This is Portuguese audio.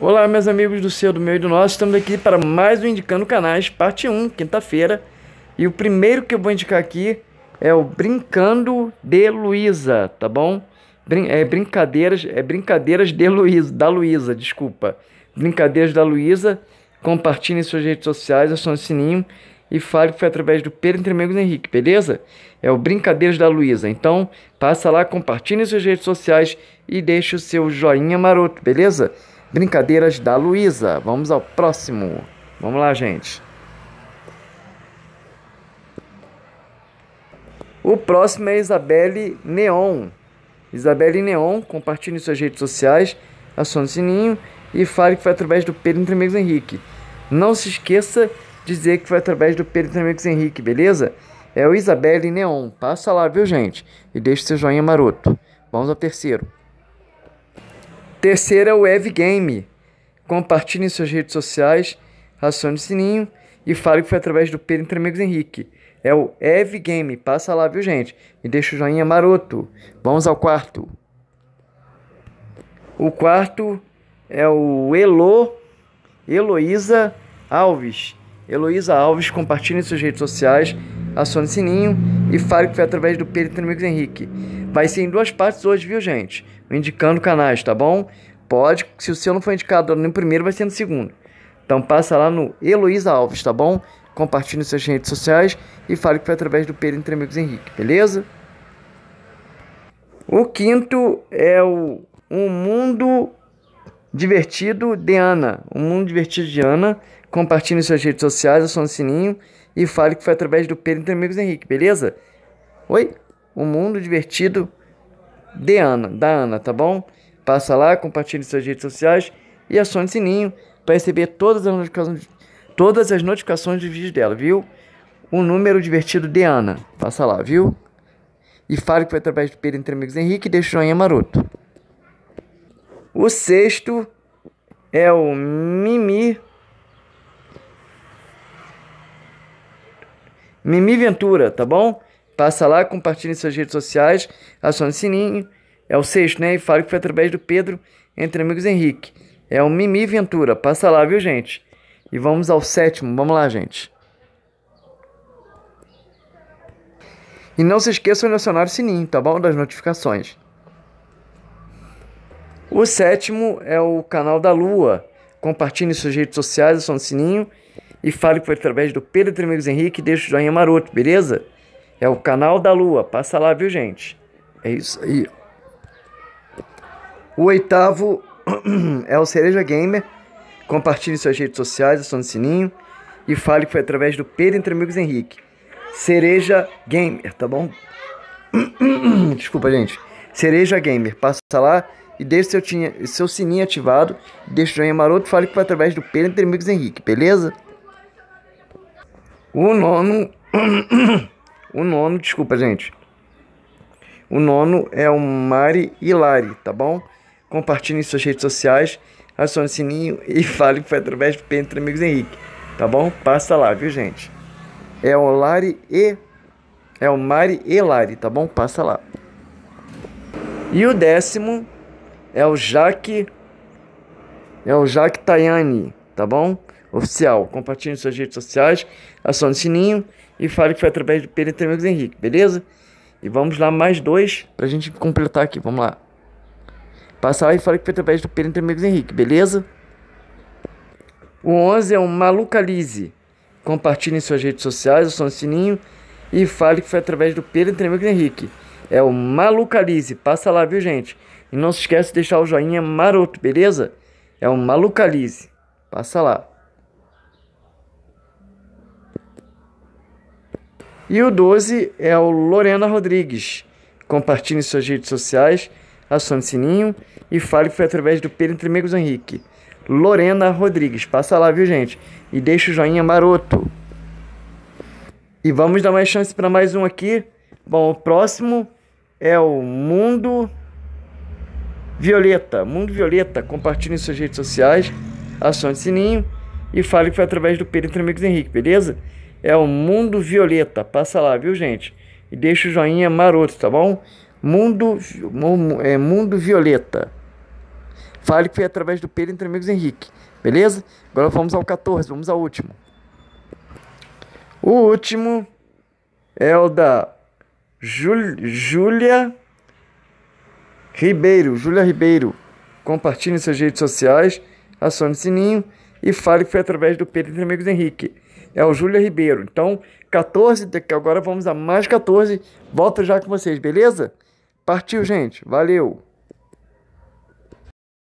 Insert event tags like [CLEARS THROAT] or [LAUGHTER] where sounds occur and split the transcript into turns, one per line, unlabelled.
Olá, meus amigos do seu, do meu e do nosso. Estamos aqui para mais um Indicando Canais, parte 1, quinta-feira. E o primeiro que eu vou indicar aqui é o Brincando de Luísa, tá bom? Brin é brincadeiras, é brincadeiras de Luísa, da Luísa, desculpa. Brincadeiras da Luísa. Compartilhe em suas redes sociais, acione o sininho e fale que foi através do Pedro Entre Amigos Henrique, beleza? É o Brincadeiras da Luísa. Então, passa lá, compartilhe em suas redes sociais e deixe o seu joinha maroto, beleza? Brincadeiras da Luísa. Vamos ao próximo. Vamos lá, gente. O próximo é Isabelle Neon. Isabelle Neon, compartilhe suas redes sociais, acione o sininho e fale que foi através do Pedro Entre Amigos Henrique. Não se esqueça de dizer que foi através do Pedro Entre Amigos Henrique, beleza? É o Isabelle Neon. Passa lá, viu, gente? E deixe seu joinha maroto. Vamos ao terceiro. Terceiro é o Ev Game Compartilhe em suas redes sociais, acione o sininho e fale que foi através do Pedro Entre Amigos Henrique. É o Ev Game, Passa lá, viu, gente? E deixa o joinha maroto. Vamos ao quarto. O quarto é o Elo Eloísa Alves. Eloísa Alves, compartilhe em suas redes sociais, acione o sininho e fale que foi através do Pedro Entre Amigos Henrique. Vai ser em duas partes hoje, viu, gente? Indicando canais, tá bom? Pode, se o seu não for indicado no primeiro, vai ser no segundo. Então passa lá no Heloísa Alves, tá bom? Compartilhe suas redes sociais e fale que foi através do Pedro Entre Amigos Henrique, beleza? O quinto é o Um Mundo Divertido de Ana. Um Mundo Divertido de Ana. Compartilhe suas redes sociais, aciona o sininho e fale que foi através do Pedro Entre Amigos Henrique, beleza? Oi? O Mundo Divertido de Ana, da Ana, tá bom? Passa lá, compartilhe suas redes sociais e acione o sininho para receber todas as notificações, todas as notificações dos vídeos dela, viu? O número divertido de Ana. Passa lá, viu? E fale que foi através do Pedro Entre Amigos Henrique e deixa o joinha maroto. O sexto é o Mimi. Mimi Ventura, tá bom? Passa lá, compartilhe em suas redes sociais, acione o sininho. É o sexto, né? E fale que foi através do Pedro Entre Amigos Henrique. É o Mimi Ventura. Passa lá, viu, gente? E vamos ao sétimo. Vamos lá, gente. E não se esqueçam de acionar o sininho, tá bom? Das notificações. O sétimo é o canal da Lua. Compartilhe suas redes sociais, acione o sininho e fale que foi através do Pedro Entre Amigos Henrique. Deixa o joinha maroto, beleza? É o canal da Lua. Passa lá, viu, gente? É isso aí. O oitavo [CLEARS THROAT] é o Cereja Gamer. Compartilhe em suas redes sociais, acione o sininho e fale que foi através do Pedro Entre Amigos Henrique. Cereja Gamer, tá bom? [CLEARS THROAT] Desculpa, gente. Cereja Gamer. Passa lá e deixe seu, tinha, seu sininho ativado. Deixe o joinha maroto e fale que foi através do Pedro Entre Amigos Henrique, beleza? O nono. [CLEARS THROAT] O nono, desculpa, gente. O nono é o Mari Hilari, tá bom? Compartilhe em suas redes sociais, acione o sininho e [LAUGHS] fale que foi através do Pentre Amigos Henrique, tá bom? Passa lá, viu, gente? É o Lari e é o Mari Elari, tá bom? Passa lá. E o décimo é o Jaque é o Jaque Tayani tá bom? Oficial. Compartilhe nas suas redes sociais, acione o sininho e fale que foi através do Pedro Amigos Henrique, beleza? E vamos lá, mais dois, pra gente completar aqui, vamos lá. Passa lá e fala que foi através do Pedro Amigos Henrique, beleza? O 11 é o Malucalize. Compartilhe em suas redes sociais, acione o sininho e fale que foi através do Pedro Amigos Henrique. É o Malucalize, passa lá, viu gente? E não se esquece de deixar o joinha maroto, beleza? É o Malucalize. Passa lá. E o 12 é o Lorena Rodrigues. Compartilhe em suas redes sociais, acione o sininho e fale que foi através do Pedro Entre Amigos Henrique. Lorena Rodrigues. Passa lá, viu, gente? E deixa o joinha maroto. E vamos dar mais chance para mais um aqui. Bom, o próximo é o Mundo Violeta. Mundo Violeta. Compartilhe em suas redes sociais acione o sininho e fale que foi através do Pedro Entre Amigos Henrique, beleza? É o Mundo Violeta, passa lá, viu gente? E deixa o joinha maroto, tá bom? Mundo, é, mundo Violeta. Fale que foi através do Pedro Entre Amigos Henrique, beleza? Agora vamos ao 14, vamos ao último. O último é o da Júlia Ribeiro. Júlia Ribeiro. Compartilhe em suas redes sociais acione o sininho e fale que foi através do Pedro Entre Amigos Henrique. É o Júlio Ribeiro. Então, 14, daqui agora vamos a mais 14. Volto já com vocês, beleza? Partiu, gente. Valeu!